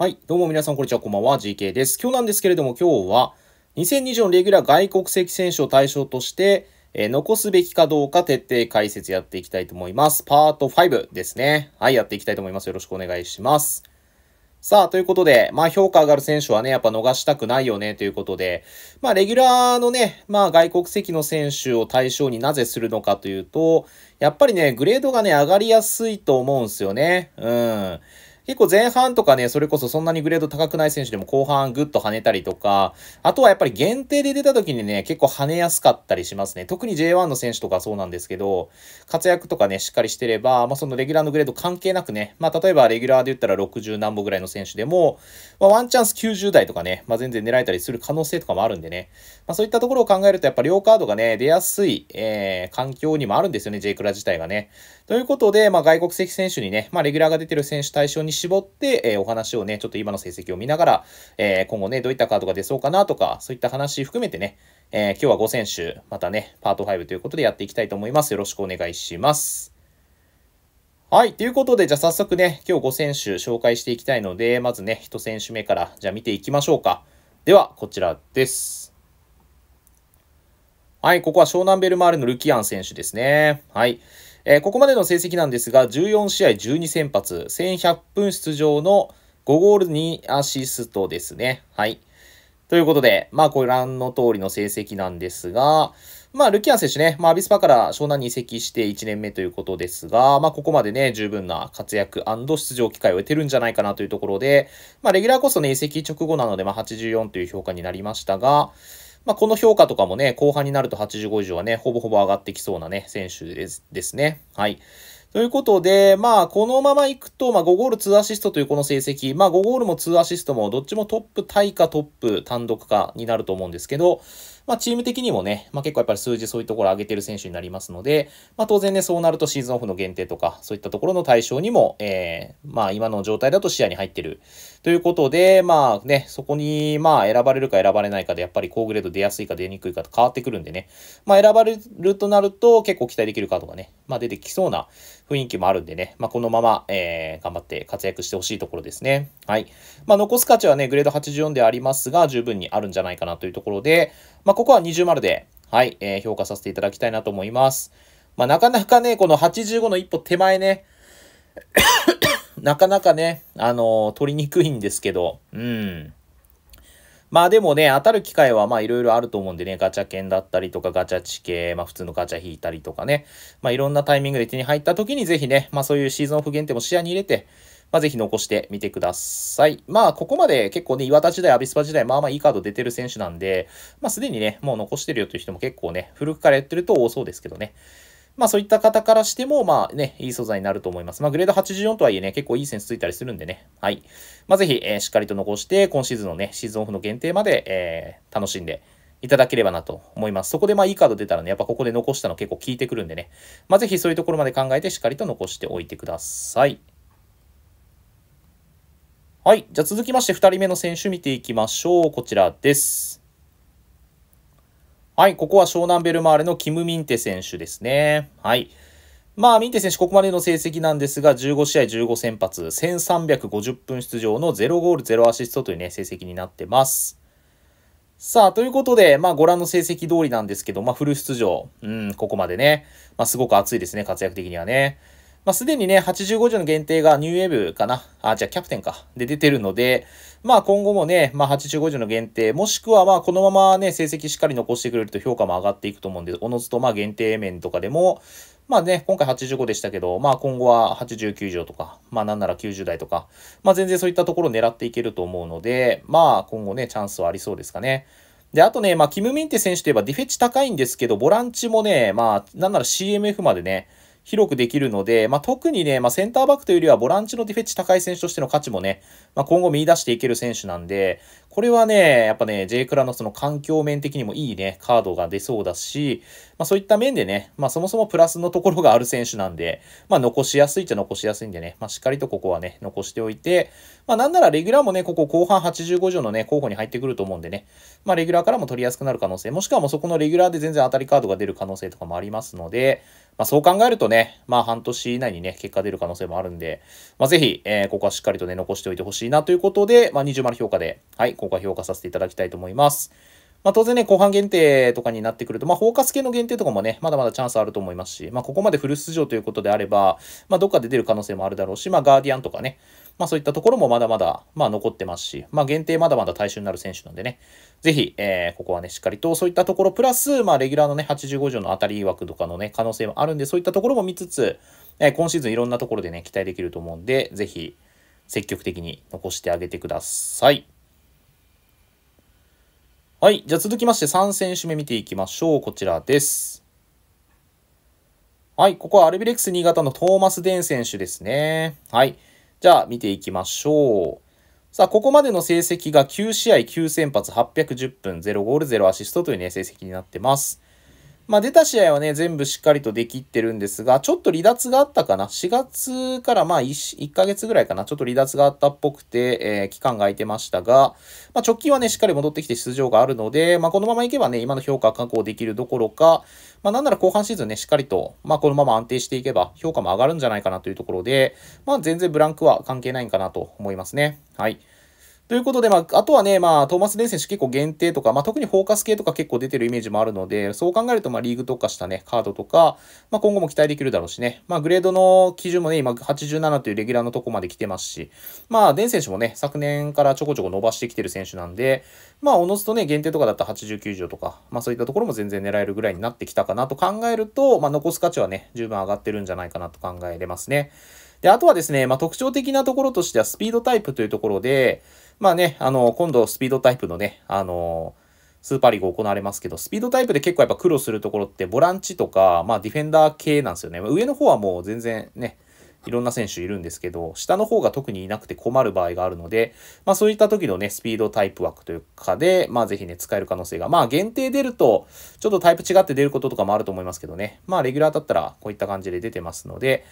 はい。どうも皆さん、こんにちは。こんばんは。GK です。今日なんですけれども、今日は、2020のレギュラー外国籍選手を対象として、えー、残すべきかどうか徹底解説やっていきたいと思います。パート5ですね。はい、やっていきたいと思います。よろしくお願いします。さあ、ということで、まあ評価上がる選手はね、やっぱ逃したくないよね、ということで、まあレギュラーのね、まあ外国籍の選手を対象になぜするのかというと、やっぱりね、グレードがね、上がりやすいと思うんですよね。うん。結構前半とかね、それこそそんなにグレード高くない選手でも後半ぐっと跳ねたりとか、あとはやっぱり限定で出た時にね、結構跳ねやすかったりしますね。特に J1 の選手とかそうなんですけど、活躍とかね、しっかりしてれば、まあ、そのレギュラーのグレード関係なくね、まあ、例えばレギュラーで言ったら60何歩ぐらいの選手でも、まあ、ワンチャンス90台とかね、まあ、全然狙えたりする可能性とかもあるんでね、まあ、そういったところを考えると、やっぱ両カードがね、出やすい、えー、環境にもあるんですよね、J クラ自体がね。ということで、まあ、外国籍選手にね、まあ、レギュラーが出てる選手対象に絞って、えお話をね、ちょっと今の成績を見ながら、え今後ね、どういったカードが出そうかなとか、そういった話含めてね、え今日は5選手、またね、パート5ということでやっていきたいと思います。よろしくお願いします。はい。ということで、じゃあ早速ね、今日5選手紹介していきたいので、まずね、1選手目から、じゃあ見ていきましょうか。では、こちらです。はい、ここは湘南ベルマーレのルキアン選手ですね。はい。えここまでの成績なんですが、14試合12先発、1100分出場の5ゴール2アシストですね。はい。ということで、まあ、ご覧の通りの成績なんですが、まあ、ルキアン選手ね、まあ、アビスパから湘南に移籍して1年目ということですが、まあ、ここまでね、十分な活躍出場機会を得てるんじゃないかなというところで、まあ、レギュラーこそね、移籍直後なので、まあ、84という評価になりましたが、まあ、この評価とかもね、後半になると85以上はね、ほぼほぼ上がってきそうなね、選手ですですね。はい。ということで、まあ、このままいくと、まあ、5ゴール2アシストというこの成績、まあ、5ゴールも2アシストも、どっちもトップタイかトップ単独かになると思うんですけど、まあ、チーム的にもね、まあ、結構やっぱり数字そういうところ上げてる選手になりますので、まあ、当然ね、そうなるとシーズンオフの限定とか、そういったところの対象にも、えー、まあ、今の状態だと視野に入ってる。ということで、まあね、そこに、まあ、選ばれるか選ばれないかで、やっぱり高グレード出やすいか出にくいかと変わってくるんでね、まあ、選ばれるとなると、結構期待できるカードがね、まあ、出てきそうな雰囲気もあるんでね、まあ、このまま、えー、頑張って活躍してほしいところですね。はい。まあ、残す価値はね、グレード84でありますが、十分にあるんじゃないかなというところで、まここは二重丸で、はい、えー、評価させていただきたいなと思います。まあ、なかなかね、この85の一歩手前ね、なかなかね、あのー、取りにくいんですけど、うん。まあでもね、当たる機会はまあいろいろあると思うんでね、ガチャ券だったりとか、ガチャ地形、まあ普通のガチャ引いたりとかね、まあいろんなタイミングで手に入った時にぜひね、まあそういうシーズンオフ限定も視野に入れて、まあ、ぜひ残してみてください。まあ、ここまで結構ね、岩田時代、アビスパ時代、まあまあいいカード出てる選手なんで、まあ、すでにね、もう残してるよという人も結構ね、古くからやってると多そうですけどね。まあそういった方からしても、まあね、いい素材になると思います。まあグレード84とはいえね、結構いいセンスついたりするんでね。はい。まあぜひ、えー、しっかりと残して、今シーズンのね、シーズンオフの限定まで、えー、楽しんでいただければなと思います。そこでまあいいカード出たらね、やっぱここで残したの結構効いてくるんでね。まあぜひそういうところまで考えてしっかりと残しておいてください。はい。じゃあ続きまして2人目の選手見ていきましょう。こちらです。はい。ここは湘南ベルマーレのキム・ミンテ選手ですね。はい。まあ、ミンテ選手、ここまでの成績なんですが、15試合15先発、1350分出場の0ゴール0アシストというね、成績になってます。さあ、ということで、まあ、ご覧の成績通りなんですけど、まあ、フル出場、うん、ここまでね、まあ、すごく熱いですね、活躍的にはね。まあ、すでにね、85条の限定がニューウェーブかな。あ、じゃあキャプテンか。で出てるので、まあ今後もね、まあ85条の限定、もしくはまあこのままね、成績しっかり残してくれると評価も上がっていくと思うんで、おのずとまあ限定面とかでも、まあね、今回85でしたけど、まあ今後は89条とか、まあなんなら90代とか、まあ全然そういったところを狙っていけると思うので、まあ今後ね、チャンスはありそうですかね。で、あとね、まあ、キム・ミンテ選手といえばディフェッチ高いんですけど、ボランチもね、まあ、なんなら CMF までね、広くできるので、まあ、特にね、まあ、センターバックというよりはボランチのディフェッチ高い選手としての価値もね、まあ、今後見出していける選手なんで、これはね、やっぱね、J クラのその環境面的にもいいね、カードが出そうだし、まあ、そういった面でね、まあ、そもそもプラスのところがある選手なんで、まあ、残しやすいっちゃ残しやすいんでね、まあ、しっかりとここはね、残しておいて、まあ、なんならレギュラーもね、ここ後半85条のね、候補に入ってくると思うんでね、まあ、レギュラーからも取りやすくなる可能性、もしくはもうそこのレギュラーで全然当たりカードが出る可能性とかもありますので、まあ、そう考えるとね、まあ半年以内にね、結果出る可能性もあるんで、まあぜひ、えー、ここはしっかりとね、残しておいてほしいなということで、まあ20丸評価で、はい、ここは評価させていただきたいと思います。まあ、当然ね、後半限定とかになってくると、まあ、カス系の限定とかもね、まだまだチャンスあると思いますし、まあ、ここまでフル出場ということであれば、まあ、どっかで出る可能性もあるだろうし、まあ、ガーディアンとかね、まあ、そういったところもまだまだ、まあ、残ってますし、まあ、限定まだまだ対象になる選手なんでね、ぜひ、えー、ここはね、しっかりと、そういったところ、プラス、まあ、レギュラーのね、85条の当たり枠とかのね、可能性もあるんで、そういったところも見つつ、えー、今シーズンいろんなところでね、期待できると思うんで、ぜひ、積極的に残してあげてください。はい。じゃあ続きまして3選手目見ていきましょう。こちらです。はい。ここはアルビレックス新潟のトーマス・デン選手ですね。はい。じゃあ見ていきましょう。さあ、ここまでの成績が9試合9先発810分0ゴール0アシストというね、成績になってます。まあ、出た試合はね、全部しっかりとできってるんですが、ちょっと離脱があったかな。4月からまあ 1, 1ヶ月ぐらいかな。ちょっと離脱があったっぽくて、えー、期間が空いてましたが、まあ、直近はね、しっかり戻ってきて出場があるので、まあ、このままいけばね、今の評価確保できるどころか、まあ、なんなら後半シーズンね、しっかりと、まあ、このまま安定していけば、評価も上がるんじゃないかなというところで、まあ、全然ブランクは関係ないんかなと思いますね。はい。ということで、まあ、あとはね、まあ、トーマス・デン選手結構限定とか、まあ、特にフォーカス系とか結構出てるイメージもあるので、そう考えると、まあ、リーグ特化したね、カードとか、まあ、今後も期待できるだろうしね、まあ、グレードの基準もね、今、87というレギュラーのとこまで来てますし、まあ、デン選手もね、昨年からちょこちょこ伸ばしてきてる選手なんで、まあ、おのずとね、限定とかだったら89条とか、まあ、そういったところも全然狙えるぐらいになってきたかなと考えると、まあ、残す価値はね、十分上がってるんじゃないかなと考えれますね。で、あとはですね、まあ、特徴的なところとしては、スピードタイプというところで、まあね、あの、今度スピードタイプのね、あの、スーパーリーグ行われますけど、スピードタイプで結構やっぱ苦労するところって、ボランチとか、まあディフェンダー系なんですよね。上の方はもう全然ね、いろんな選手いるんですけど、下の方が特にいなくて困る場合があるので、まあそういった時のね、スピードタイプ枠というかで、まあぜひね、使える可能性が。まあ限定出ると、ちょっとタイプ違って出ることとかもあると思いますけどね。まあレギュラーだったらこういった感じで出てますので、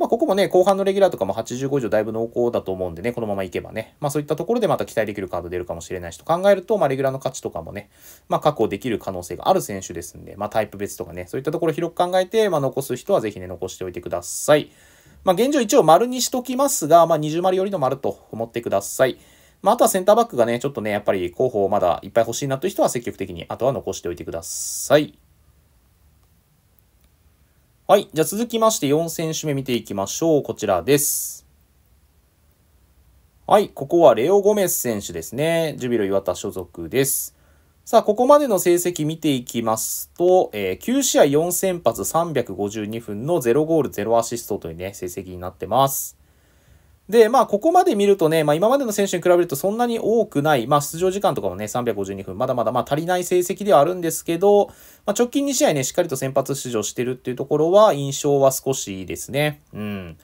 まあ、ここもね、後半のレギュラーとかも85以上だいぶ濃厚だと思うんでね、このままいけばね、まあ、そういったところでまた期待できるカード出るかもしれないしと考えると、まあ、レギュラーの価値とかもね、まあ、確保できる可能性がある選手ですんで、まあ、タイプ別とかね、そういったところ広く考えて、まあ、残す人はぜひね、残しておいてください。まあ、現状一応丸にしときますが、まあ、20丸よりの丸と思ってください。まあ、あとはセンターバックがね、ちょっとね、やっぱり候補まだいっぱい欲しいなという人は積極的に、あとは残しておいてください。はい。じゃあ続きまして4選手目見ていきましょう。こちらです。はい。ここはレオ・ゴメス選手ですね。ジュビロ磐田所属です。さあ、ここまでの成績見ていきますと、えー、9試合4先発352分の0ゴール0アシストというね、成績になってます。で、まあ、ここまで見るとね、まあ、今までの選手に比べるとそんなに多くない、まあ、出場時間とかもね、352分、まだまだ、まあ、足りない成績ではあるんですけど、まあ、直近2試合ね、しっかりと先発出場してるっていうところは、印象は少しいいですね。うん。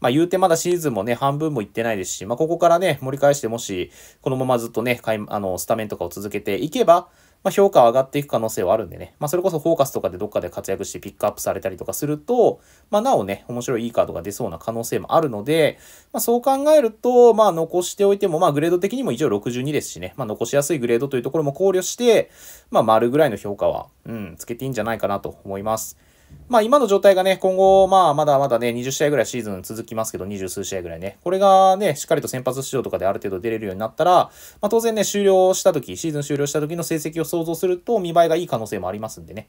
まあ言うてまだシーズンもね、半分もいってないですし、まあここからね、盛り返してもし、このままずっとね、あの、スタメンとかを続けていけば、まあ、評価は上がっていく可能性はあるんでね、まあ、それこそフォーカスとかでどっかで活躍してピックアップされたりとかすると、まあ、なおね、面白いいいカードが出そうな可能性もあるので、まあ、そう考えると、まあ、残しておいても、まあ、グレード的にも一応62ですしね、まあ、残しやすいグレードというところも考慮して、まあ、丸ぐらいの評価は、うん、つけていいんじゃないかなと思います。まあ今の状態がね、今後、まあまだまだね、20試合ぐらいシーズン続きますけど、20数試合ぐらいね。これがね、しっかりと先発出場とかである程度出れるようになったら、まあ当然ね、終了した時、シーズン終了した時の成績を想像すると見栄えがいい可能性もありますんでね。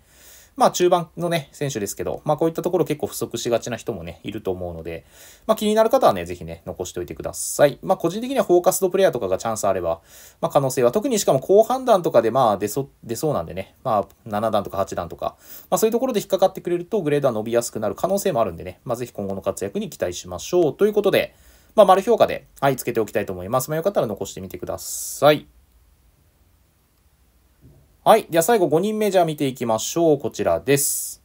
まあ中盤のね、選手ですけど、まあこういったところ結構不足しがちな人もね、いると思うので、まあ気になる方はね、ぜひね、残しておいてください。まあ個人的にはフォーカスドプレイヤーとかがチャンスあれば、まあ可能性は、特にしかも高判断とかでまあ出そ、出そうなんでね、まあ7段とか8段とか、まあそういうところで引っかかってくれるとグレードは伸びやすくなる可能性もあるんでね、まあぜひ今後の活躍に期待しましょう。ということで、まあ、丸評価で、はい、つけておきたいと思います。まあ、よかったら残してみてください。はい。では最後5人メジャー見ていきましょう。こちらです。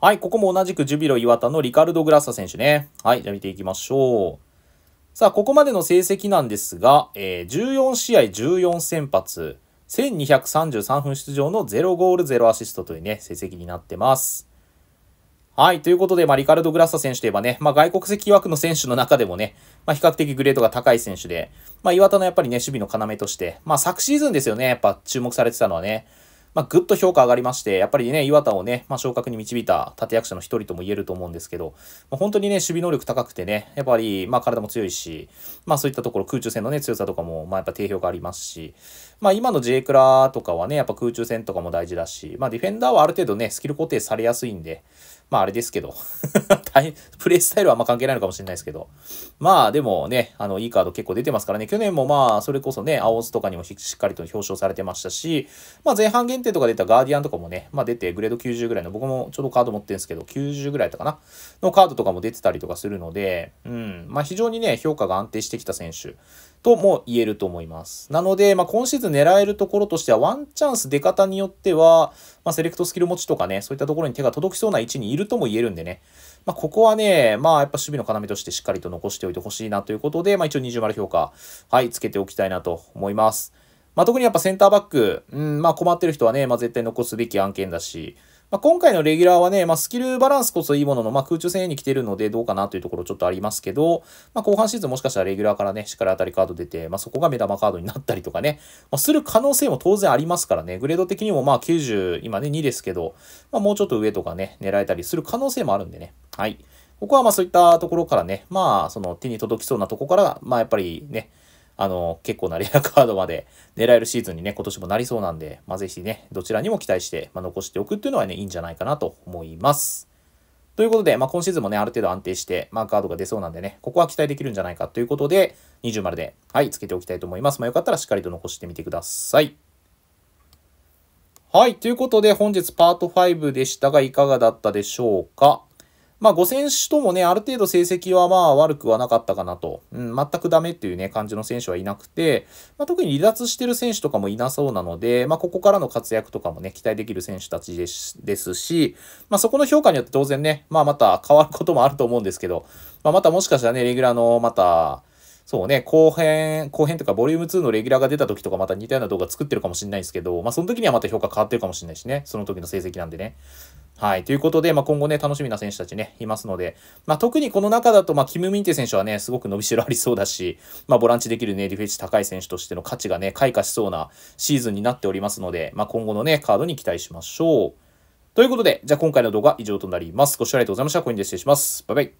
はい。ここも同じくジュビロ岩田のリカルド・グラッサ選手ね。はい。じゃあ見ていきましょう。さあ、ここまでの成績なんですが、えー、14試合14先発、1233分出場の0ゴール0アシストというね、成績になってます。はい。ということで、まあ、リカルド・グラッサ選手といえばね、まあ、外国籍枠の選手の中でもね、まあ、比較的グレードが高い選手で、まあ、岩田のやっぱりね、守備の要として、まあ、昨シーズンですよね、やっぱ注目されてたのはね、まあ、ぐっと評価上がりまして、やっぱりね、岩田をね、まあ、昇格に導いた立役者の一人とも言えると思うんですけど、まあ、本当にね、守備能力高くてね、やっぱり、まあ、体も強いし、まあ、そういったところ、空中戦のね、強さとかも、まあ、やっぱ定評がありますし、まあ今の J クラとかはね、やっぱ空中戦とかも大事だし、まあディフェンダーはある程度ね、スキル固定されやすいんで、まああれですけど プレイスタイルはあんま関係ないのかもしれないですけど、まあでもね、あの、いいカード結構出てますからね、去年もまあ、それこそね、青ズとかにもしっかりと表彰されてましたし、まあ前半限定とか出たガーディアンとかもね、まあ出てグレード90ぐらいの、僕もちょうどカード持ってるんですけど、90ぐらいだったかな、のカードとかも出てたりとかするので、うん、まあ非常にね、評価が安定してきた選手とも言えると思います。なので、まあ、今シーズン狙えるところとしては、ワンチャンス出方によっては、まあ、セレクトスキル持ちとかね、そういったところに手が届きそうな位置にいるとも言えるんでね、まあ、ここはね、まあ、やっぱ守備の要としてしっかりと残しておいてほしいなということで、まあ、一応20丸評価、はい、つけておきたいなと思います。まあ、特にやっぱセンターバック、うん、まあ、困ってる人はね、まあ、絶対残すべき案件だし、まあ、今回のレギュラーはね、まあ、スキルバランスこそいいものの、まあ、空中戦に来てるのでどうかなというところちょっとありますけど、まあ、後半シーズンもしかしたらレギュラーからね、しっかり当たりカード出て、まあ、そこが目玉カードになったりとかね、まあ、する可能性も当然ありますからね、グレード的にもまあ90、今ね2ですけど、まあ、もうちょっと上とかね、狙えたりする可能性もあるんでね。はい。ここはまあそういったところからね、まあその手に届きそうなとこから、まあやっぱりね、あの、結構なレアカードまで狙えるシーズンにね、今年もなりそうなんで、まあ、ぜひね、どちらにも期待して、まあ、残しておくっていうのはね、いいんじゃないかなと思います。ということで、まあ、今シーズンもね、ある程度安定して、まあ、カードが出そうなんでね、ここは期待できるんじゃないかということで、20丸で、はい、つけておきたいと思います。まあ、よかったらしっかりと残してみてください。はい、ということで、本日パート5でしたが、いかがだったでしょうかまあ5選手ともね、ある程度成績はまあ悪くはなかったかなと。うん、全くダメっていうね、感じの選手はいなくて、まあ、特に離脱してる選手とかもいなそうなので、まあここからの活躍とかもね、期待できる選手たちですですし、まあそこの評価によって当然ね、まあまた変わることもあると思うんですけど、まあまたもしかしたらね、レギュラーのまた、そうね、後編、後編とかボリューム2のレギュラーが出た時とかまた似たような動画作ってるかもしれないですけど、まあその時にはまた評価変わってるかもしれないしね、その時の成績なんでね。はい。ということで、まあ、今後ね、楽しみな選手たちね、いますので、まあ、特にこの中だと、まあ、キム・ミンテ選手はね、すごく伸びしろありそうだし、まあ、ボランチできるね、リフェンス高い選手としての価値がね、開花しそうなシーズンになっておりますので、まあ、今後のね、カードに期待しましょう。ということで、じゃあ今回の動画は以上となります。ご視聴ありがとうございました。コインで失礼します。バイバイ。